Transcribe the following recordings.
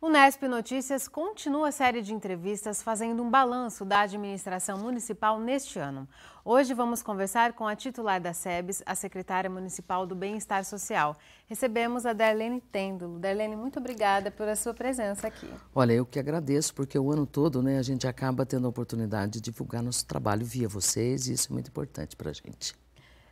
O Nesp Notícias continua a série de entrevistas fazendo um balanço da administração municipal neste ano. Hoje vamos conversar com a titular da SEBS, a secretária municipal do Bem-Estar Social. Recebemos a Darlene Têndulo. Darlene, muito obrigada pela sua presença aqui. Olha, eu que agradeço, porque o ano todo né, a gente acaba tendo a oportunidade de divulgar nosso trabalho via vocês e isso é muito importante para a gente.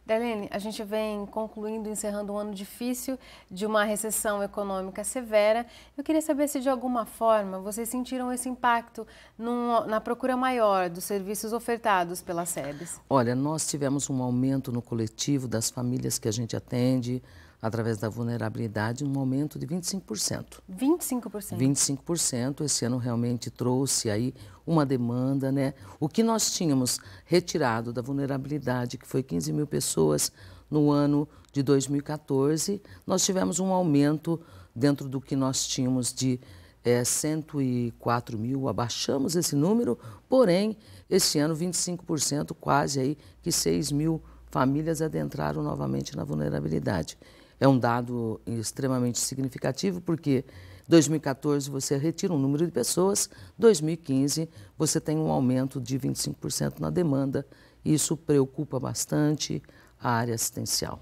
Delene, a gente vem concluindo, encerrando um ano difícil de uma recessão econômica severa. Eu queria saber se de alguma forma vocês sentiram esse impacto num, na procura maior dos serviços ofertados pela SEBS. Olha, nós tivemos um aumento no coletivo das famílias que a gente atende, através da vulnerabilidade, um aumento de 25%. 25%? 25%. Esse ano realmente trouxe aí uma demanda, né? O que nós tínhamos retirado da vulnerabilidade, que foi 15 mil pessoas no ano de 2014, nós tivemos um aumento dentro do que nós tínhamos de é, eh, 104 mil, abaixamos esse número, porém, esse ano 25%, quase aí que 6 mil famílias adentraram novamente na vulnerabilidade. É um dado extremamente significativo porque 2014 você retira um número de pessoas, 2015 você tem um aumento de 25% na demanda. Isso preocupa bastante a área assistencial.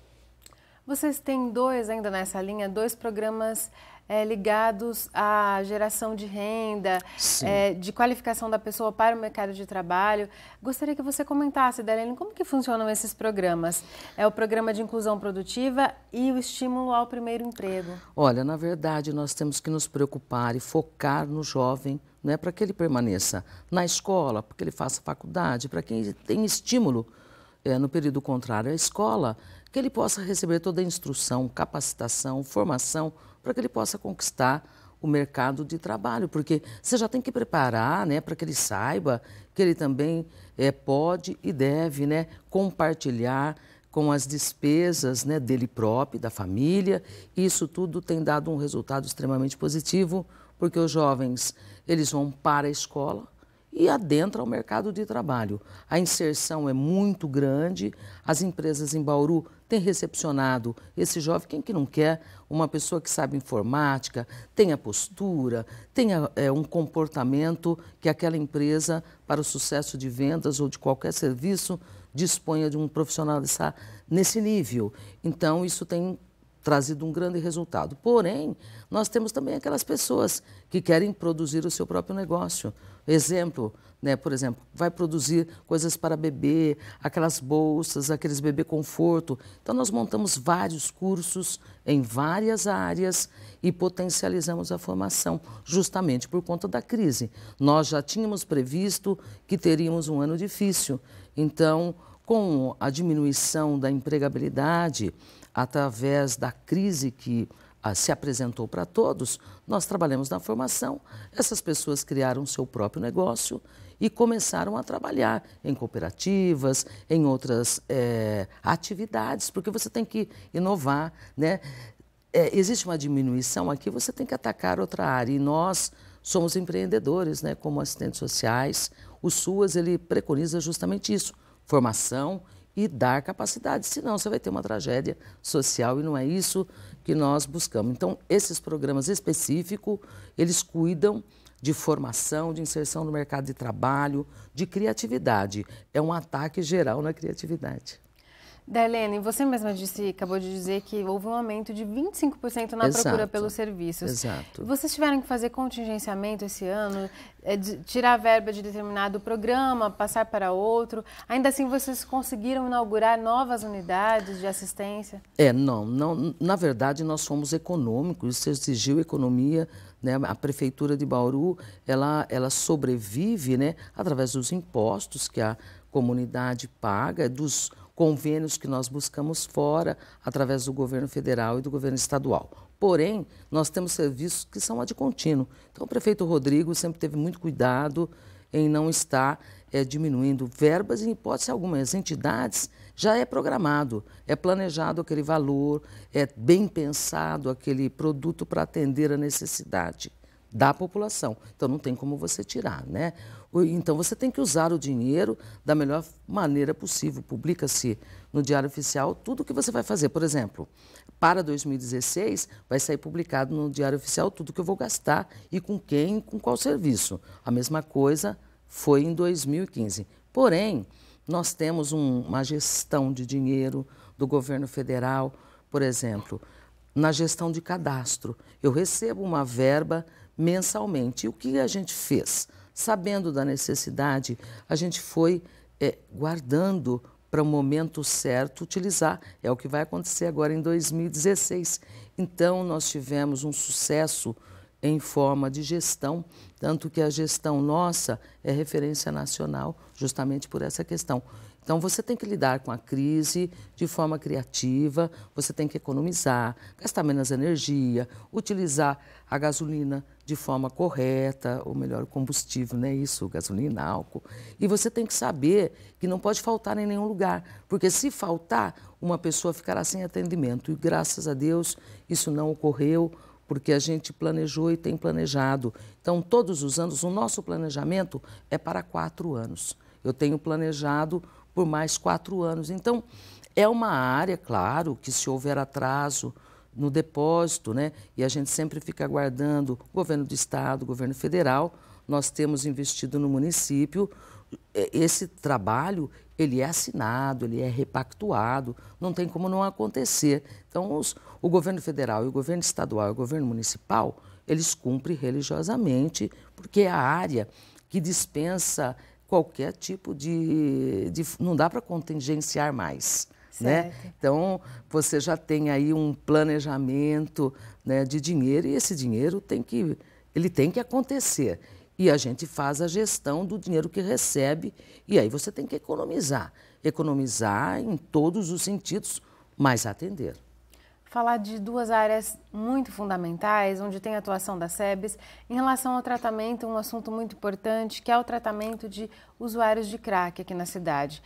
Vocês têm dois ainda nessa linha, dois programas é, ligados à geração de renda, é, de qualificação da pessoa para o mercado de trabalho. Gostaria que você comentasse, Darlene, como que funcionam esses programas? É o programa de inclusão produtiva e o estímulo ao primeiro emprego. Olha, na verdade, nós temos que nos preocupar e focar no jovem, né, para que ele permaneça na escola, para que ele faça faculdade, para que ele tenha estímulo é, no período contrário à escola, que ele possa receber toda a instrução, capacitação, formação, para que ele possa conquistar o mercado de trabalho, porque você já tem que preparar né, para que ele saiba que ele também é, pode e deve né, compartilhar com as despesas né, dele próprio, da família. Isso tudo tem dado um resultado extremamente positivo, porque os jovens eles vão para a escola, e adentra ao mercado de trabalho. A inserção é muito grande, as empresas em Bauru têm recepcionado esse jovem, quem que não quer uma pessoa que sabe informática, tenha postura, tenha é, um comportamento que aquela empresa, para o sucesso de vendas ou de qualquer serviço, disponha de um profissional nesse nível. Então, isso tem trazido um grande resultado. Porém, nós temos também aquelas pessoas que querem produzir o seu próprio negócio. Exemplo, né, por exemplo, vai produzir coisas para bebê, aquelas bolsas, aqueles bebê conforto. Então nós montamos vários cursos em várias áreas e potencializamos a formação, justamente por conta da crise. Nós já tínhamos previsto que teríamos um ano difícil. Então, com a diminuição da empregabilidade através da crise que ah, se apresentou para todos, nós trabalhamos na formação. Essas pessoas criaram seu próprio negócio e começaram a trabalhar em cooperativas, em outras é, atividades, porque você tem que inovar, né? É, existe uma diminuição aqui, você tem que atacar outra área. E nós somos empreendedores, né? Como assistentes sociais, o SUAS ele preconiza justamente isso formação e dar capacidade, senão você vai ter uma tragédia social e não é isso que nós buscamos. Então, esses programas específicos, eles cuidam de formação, de inserção no mercado de trabalho, de criatividade. É um ataque geral na criatividade. Darlene, você mesma disse, acabou de dizer que houve um aumento de 25% na Exato. procura pelos serviços. Exato. Vocês tiveram que fazer contingenciamento esse ano, é, de, tirar verba de determinado programa, passar para outro. Ainda assim, vocês conseguiram inaugurar novas unidades de assistência? É, não, não. Na verdade, nós fomos econômicos. Isso exigiu economia. Né? A prefeitura de Bauru, ela, ela sobrevive, né, através dos impostos que a comunidade paga, dos convênios que nós buscamos fora, através do governo federal e do governo estadual. Porém, nós temos serviços que são de contínuo. Então, o prefeito Rodrigo sempre teve muito cuidado em não estar é, diminuindo verbas, em hipótese alguma. As entidades já é programado, é planejado aquele valor, é bem pensado aquele produto para atender a necessidade da população. Então, não tem como você tirar, né? Então você tem que usar o dinheiro da melhor maneira possível. Publica-se no Diário Oficial tudo o que você vai fazer. Por exemplo, para 2016 vai sair publicado no Diário Oficial tudo o que eu vou gastar e com quem, com qual serviço. A mesma coisa foi em 2015. Porém, nós temos um, uma gestão de dinheiro do governo federal, por exemplo, na gestão de cadastro. Eu recebo uma verba mensalmente. E o que a gente fez? sabendo da necessidade, a gente foi é, guardando para o momento certo utilizar. É o que vai acontecer agora em 2016. Então, nós tivemos um sucesso em forma de gestão, tanto que a gestão nossa é referência nacional justamente por essa questão. Então você tem que lidar com a crise de forma criativa, você tem que economizar, gastar menos energia, utilizar a gasolina de forma correta, ou melhor, o combustível, não é isso, gasolina, álcool. E você tem que saber que não pode faltar em nenhum lugar, porque se faltar, uma pessoa ficará sem atendimento. E graças a Deus isso não ocorreu porque a gente planejou e tem planejado. Então, todos os anos, o nosso planejamento é para quatro anos. Eu tenho planejado por mais quatro anos. Então, é uma área, claro, que se houver atraso no depósito, né, e a gente sempre fica aguardando governo do estado, governo federal, nós temos investido no município. Esse trabalho ele é assinado, ele é repactuado, não tem como não acontecer. Então, os, o governo federal, o governo estadual e o governo municipal, eles cumprem religiosamente, porque é a área que dispensa qualquer tipo de. de não dá para contingenciar mais. Né? Então, você já tem aí um planejamento né, de dinheiro e esse dinheiro tem que, ele tem que acontecer. E a gente faz a gestão do dinheiro que recebe, e aí você tem que economizar. Economizar em todos os sentidos, mas atender falar de duas áreas muito fundamentais, onde tem a atuação da SEBS. Em relação ao tratamento, um assunto muito importante, que é o tratamento de usuários de crack aqui na cidade.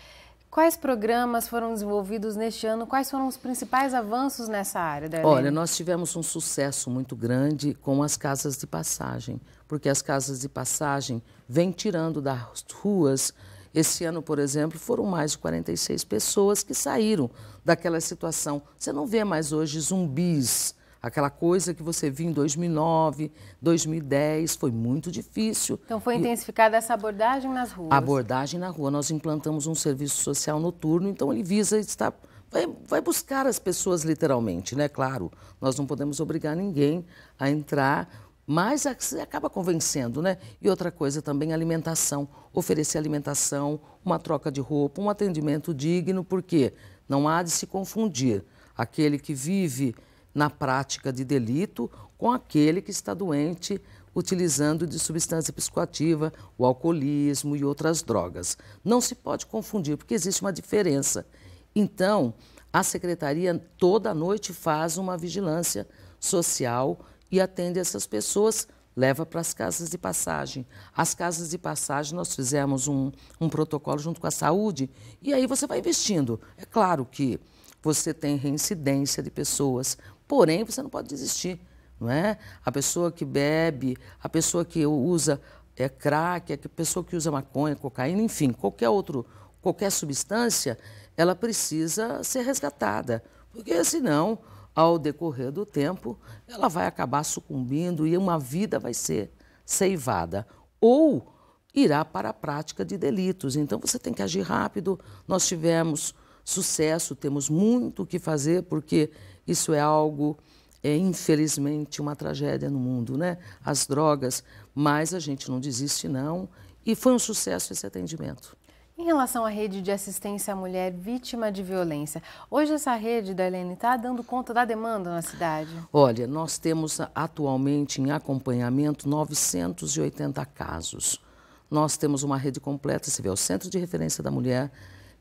Quais programas foram desenvolvidos neste ano? Quais foram os principais avanços nessa área? Darlene? Olha, nós tivemos um sucesso muito grande com as casas de passagem, porque as casas de passagem vêm tirando das ruas. Esse ano, por exemplo, foram mais de 46 pessoas que saíram daquela situação. Você não vê mais hoje zumbis Aquela coisa que você viu em 2009, 2010, foi muito difícil. Então foi intensificada e... essa abordagem nas ruas? abordagem na rua. Nós implantamos um serviço social noturno, então ele visa estar Vai, vai, buscar as pessoas literalmente, né? Claro, nós não podemos obrigar ninguém a entrar, mas acaba convencendo, né? E outra coisa também, alimentação. Oferecer alimentação, uma troca de roupa, um atendimento digno, porque não há de se confundir aquele que vive na prática de delito com aquele que está doente utilizando de substância psicoativa, o alcoolismo e outras drogas. Não se pode confundir, porque existe uma diferença. Então, a secretaria toda noite faz uma vigilância social e atende essas pessoas, leva para as casas de passagem. As casas de passagem, nós fizemos um, um protocolo junto com a saúde, e aí você vai investindo. É claro que você tem reincidência de pessoas, Porém, você não pode desistir, não é? A pessoa que bebe, a pessoa que usa é, crack, a é pessoa que usa maconha, cocaína, enfim, qualquer outro, qualquer substância, ela precisa ser resgatada, porque senão, ao decorrer do tempo, ela vai acabar sucumbindo e uma vida vai ser ceivada ou irá para a prática de delitos. Então você tem que agir rápido. Nós tivemos sucesso, temos muito o que fazer porque isso é algo, é, infelizmente, uma tragédia no mundo, né? As drogas, mas a gente não desiste, não. E foi um sucesso esse atendimento. Em relação à rede de assistência à mulher vítima de violência, hoje essa rede, Darlene, está dando conta da demanda na cidade? Olha, nós temos atualmente em acompanhamento 980 casos. Nós temos uma rede completa, se vê o Centro de Referência da Mulher,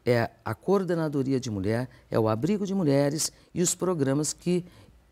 é a coordenadoria de mulher, é o abrigo de mulheres e os programas que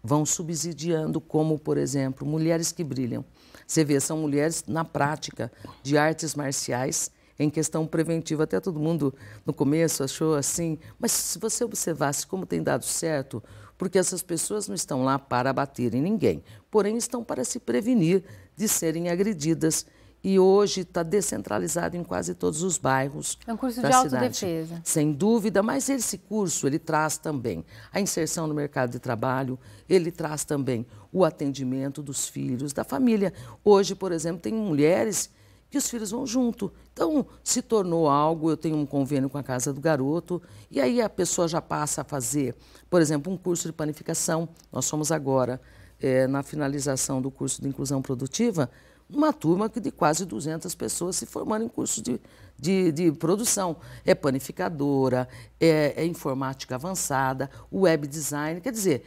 vão subsidiando, como, por exemplo, Mulheres que Brilham. Você vê, são mulheres na prática de artes marciais em questão preventiva. Até todo mundo no começo achou assim, mas se você observasse como tem dado certo, porque essas pessoas não estão lá para bater em ninguém, porém estão para se prevenir de serem agredidas e hoje está descentralizado em quase todos os bairros. É um curso da de autodefesa. sem dúvida, mas esse curso ele traz também a inserção no mercado de trabalho, ele traz também o atendimento dos filhos, da família. Hoje, por exemplo, tem mulheres que os filhos vão junto. Então, se tornou algo, eu tenho um convênio com a casa do garoto, e aí a pessoa já passa a fazer, por exemplo, um curso de panificação. Nós somos agora é, na finalização do curso de inclusão produtiva uma turma de quase 200 pessoas se formando em cursos de, de, de produção. É panificadora, é, é, informática avançada, web design. Quer dizer,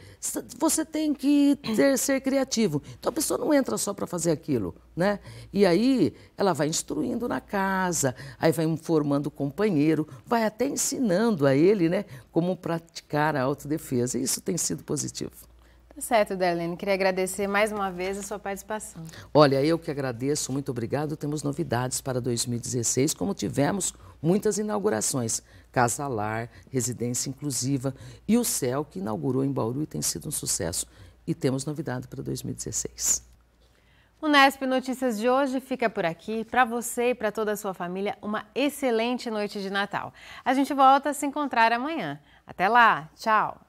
você tem que ter, ser criativo. Então a pessoa não entra só para fazer aquilo. Né? E aí ela vai instruindo na casa, aí vai formando companheiro, vai até ensinando a ele né, como praticar a autodefesa. E isso tem sido positivo. Tá certo, Darlene. Queria agradecer mais uma vez a sua participação. Olha, eu que agradeço, muito obrigado. Temos novidades para 2016, como tivemos muitas inaugurações. Casa Lar, Residência Inclusiva e o CEL, que inaugurou em Bauru e tem sido um sucesso. E temos novidade para 2016. O Nesp Notícias de hoje fica por aqui. Para você e para toda a sua família, uma excelente noite de Natal. A gente volta a se encontrar amanhã. Até lá, tchau!